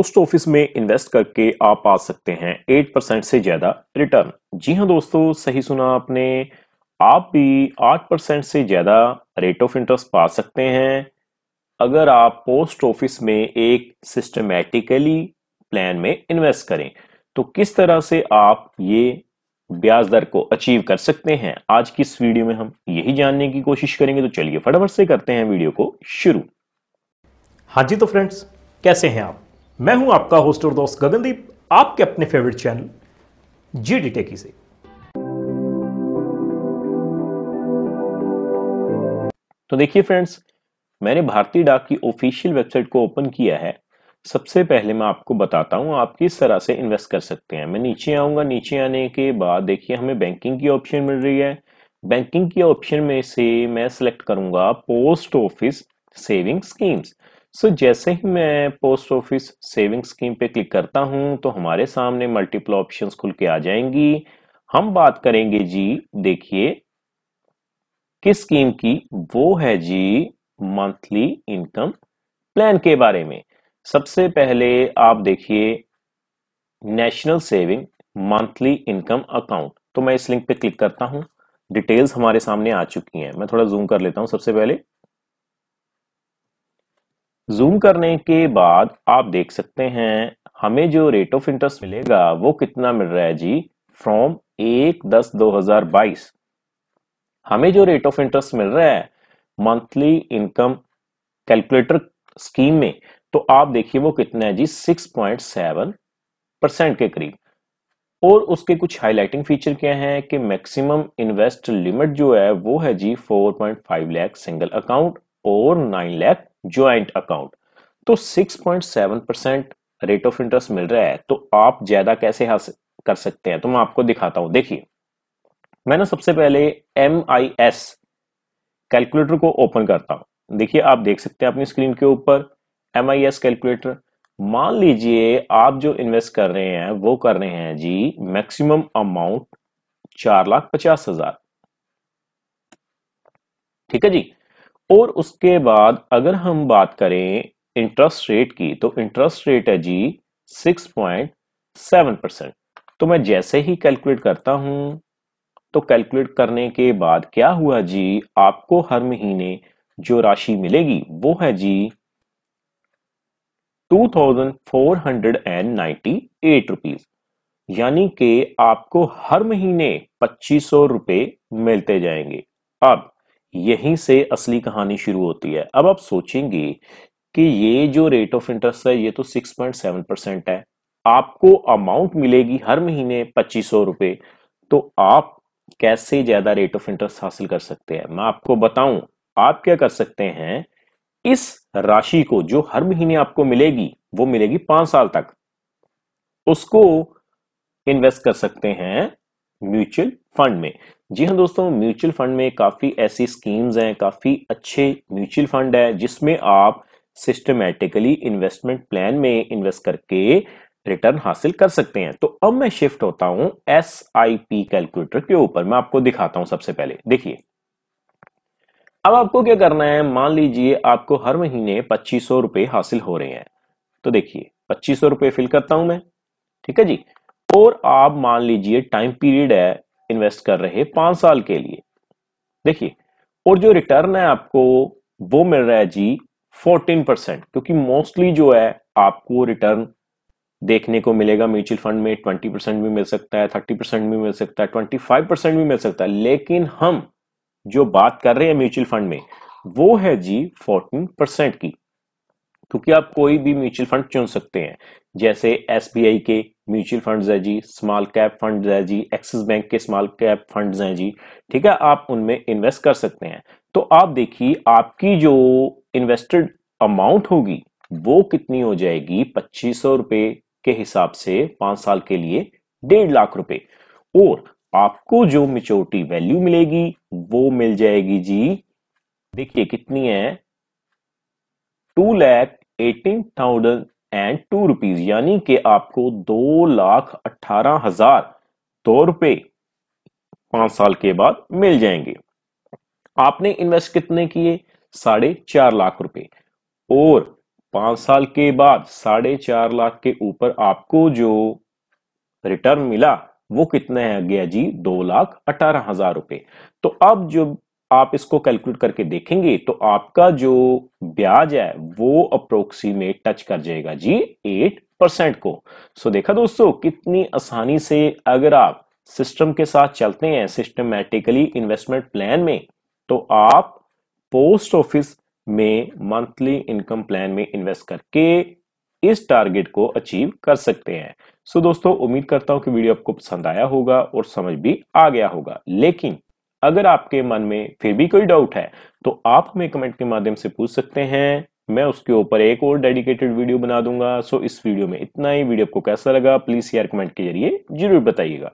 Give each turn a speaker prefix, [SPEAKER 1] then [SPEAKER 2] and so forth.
[SPEAKER 1] post office में invest करके आप पा सकते हैं एट परसेंट से ज्यादा रिटर्न जी हाँ दोस्तों सही सुना आपने आप भी आठ परसेंट से ज्यादा रेट ऑफ इंटरेस्ट पा सकते हैं अगर आप पोस्ट ऑफिस में एक सिस्टमेटिकली प्लान में इन्वेस्ट करें तो किस तरह से आप ये ब्याज दर को अचीव कर सकते हैं आज की इस वीडियो में हम यही जानने की कोशिश करेंगे तो चलिए फटाफट से करते हैं वीडियो को शुरू हाँ जी तो फ्रेंड्स कैसे हैं आप मैं हूं आपका होस्ट और दोस्त गगनदीप आपके अपने favourite channel G D Techy से तो देखिए फ्रेंड्स मैंने भारतीय डाक की ऑफिशियल वेबसाइट को ओपन किया है सबसे पहले मैं आपको बताता हूं आप किस तरह से इन्वेस्ट कर सकते हैं मैं नीचे आऊंगा नीचे आने के बाद देखिए हमें बैंकिंग की ऑप्शन मिल रही है बैंकिंग की ऑप्शन में से मैं सिलेक्ट करूंगा post office saving schemes so so, जैसे ही मैं पोस्ट ऑफिस सेविंग स्कीम पे क्लिक करता हूं तो हमारे सामने मल्टीपल ऑप्शंस खुल के आ जाएंगी हम बात करेंगे जी देखिए किस स्कीम की वो है जी मंथली इनकम प्लान के बारे में सबसे पहले आप देखिए national saving monthly income account तो मैं इस लिंक पे क्लिक करता हूं डिटेल्स हमारे सामने आ चुकी हैं मैं थोड़ा जूम कर लेता हूं सबसे पहले जूम करने के बाद आप देख सकते हैं हमें जो रेट ऑफ इंटरेस्ट मिलेगा वो कितना मिल रहा है जी फ्रॉम एक दस दो हजार बाईस हमें जो रेट ऑफ इंटरेस्ट मिल रहा है मंथली इनकम कैलकुलेटर स्कीम में तो आप देखिए वो कितना है जी सिक्स पॉइंट सेवन परसेंट के करीब और उसके कुछ हाईलाइटिंग फीचर क्या हैं कि मैक्सिमम इन्वेस्ट लिमिट जो है वो है जी four point five lakh single account और नाइन लैख ज्वाइंट अकाउंट तो 6.7 परसेंट रेट ऑफ इंटरेस्ट मिल रहा है तो आप ज्यादा कैसे हासिल कर सकते हैं तो मैं आपको दिखाता हूं देखिए मैंने सबसे पहले एम आई एस कैलकुलेटर को ओपन करता हूं देखिए आप देख सकते हैं अपनी स्क्रीन के ऊपर एम आई एस कैलकुलेटर मान लीजिए आप जो इन्वेस्ट कर रहे हैं वो कर रहे हैं जी मैक्सिमम अमाउंट चार लाख पचास हजार ठीक है जी और उसके बाद अगर हम बात करें इंटरेस्ट रेट की तो इंटरेस्ट रेट है जी 6.7 परसेंट तो मैं जैसे ही कैलकुलेट करता हूं तो कैलकुलेट करने के बाद क्या हुआ जी आपको हर महीने जो राशि मिलेगी वो है जी 2498 रुपीस यानी कि आपको हर महीने पच्चीस सौ मिलते जाएंगे अब यहीं से असली कहानी शुरू होती है अब आप सोचेंगे कि ये जो रेट ऑफ इंटरेस्ट है ये तो 6.7 परसेंट है आपको अमाउंट मिलेगी हर महीने पच्चीस सौ तो आप कैसे ज्यादा रेट ऑफ इंटरेस्ट हासिल कर सकते हैं मैं आपको बताऊं आप क्या कर सकते हैं इस राशि को जो हर महीने आपको मिलेगी वो मिलेगी पांच साल तक उसको इन्वेस्ट कर सकते हैं म्यूचुअल फंड में जी हाँ दोस्तों म्यूचुअल फंड में काफ़ी ऐसी स्कीम्स हैं काफ़ी अच्छे म्यूचुअल फंड है जिसमें आप सिस्टमेटिकली इन्वेस्टमेंट प्लान में इन्वेस्ट करके रिटर्न हासिल कर सकते हैं तो अब मैं शिफ्ट होता हूं एस आई पी कैलकुलेटर के ऊपर मैं आपको दिखाता हूं सबसे पहले देखिए अब आपको क्या करना है मान लीजिए आपको हर महीने पच्चीस सौ रुपए हासिल हो रहे हैं तो देखिए पच्चीस सौ रुपए फिल करता हूं मैं ठीक है जी और आप मान लीजिए टाइम पीरियड है इन्वेस्ट कर रहे पांच साल के लिए देखिए और जो रिटर्न है आपको वो मिल रहा है जी फोर्टीन परसेंट क्योंकि मोस्टली जो है आपको रिटर्न देखने को मिलेगा म्यूचुअल फंड में ट्वेंटी परसेंट भी मिल सकता है थर्टी परसेंट भी मिल सकता है ट्वेंटी फाइव परसेंट भी मिल सकता है लेकिन हम जो बात कर रहे हैं म्यूचुअल फंड में वो है जी फोर्टीन परसेंट की क्योंकि आप कोई भी म्यूचुअल फंड चुन सकते हैं जैसे एस के म्यूचुअल फंड्स है जी स्मॉल कैप फंड है जी एक्सिस बैंक के स्मॉल कैप फंड्स हैं जी ठीक है आप उनमें इन्वेस्ट कर सकते हैं तो आप देखिए आपकी जो इन्वेस्टेड अमाउंट होगी वो कितनी हो जाएगी पच्चीस सौ के हिसाब से पांच साल के लिए डेढ़ लाख रुपए और आपको जो मिच्योरिटी वैल्यू मिलेगी वो मिल जाएगी जी देखिए कितनी है two lakh eighteen thousand and two rupees यानी कि आपको दो लाख अठारह हजार दो रुपए पांच साल के बाद मिल जाएंगे आपने इन्वेस्ट कितने किए साढ़े चार लाख रुपए और पांच साल के बाद साढ़े चार लाख के ऊपर आपको जो रिटर्न मिला वो कितना है गया जी दो लाख अठारह हजार रुपए तो अब जो आप इसको कैलकुलेट करके देखेंगे तो आपका जो ब्याज है वो अप्रोक्सीमेट टच कर जाएगा जी एट परसेंट को सो so, देखा दोस्तों कितनी आसानी से अगर आप सिस्टम के साथ चलते हैं सिस्टमेटिकली इन्वेस्टमेंट प्लान में तो आप पोस्ट ऑफिस में मंथली इनकम प्लान में इन्वेस्ट करके इस टारगेट को अचीव कर सकते हैं सो so, दोस्तों उम्मीद करता हूं कि वीडियो आपको पसंद आया होगा और समझ भी आ गया होगा लेकिन अगर आपके मन में फिर भी कोई डाउट है तो आप हमें कमेंट के माध्यम से पूछ सकते हैं मैं उसके ऊपर एक और डेडिकेटेड वीडियो बना दूंगा सो इस वीडियो में इतना ही वीडियो आपको कैसा लगा प्लीज यार कमेंट के जरिए जरूर बताइएगा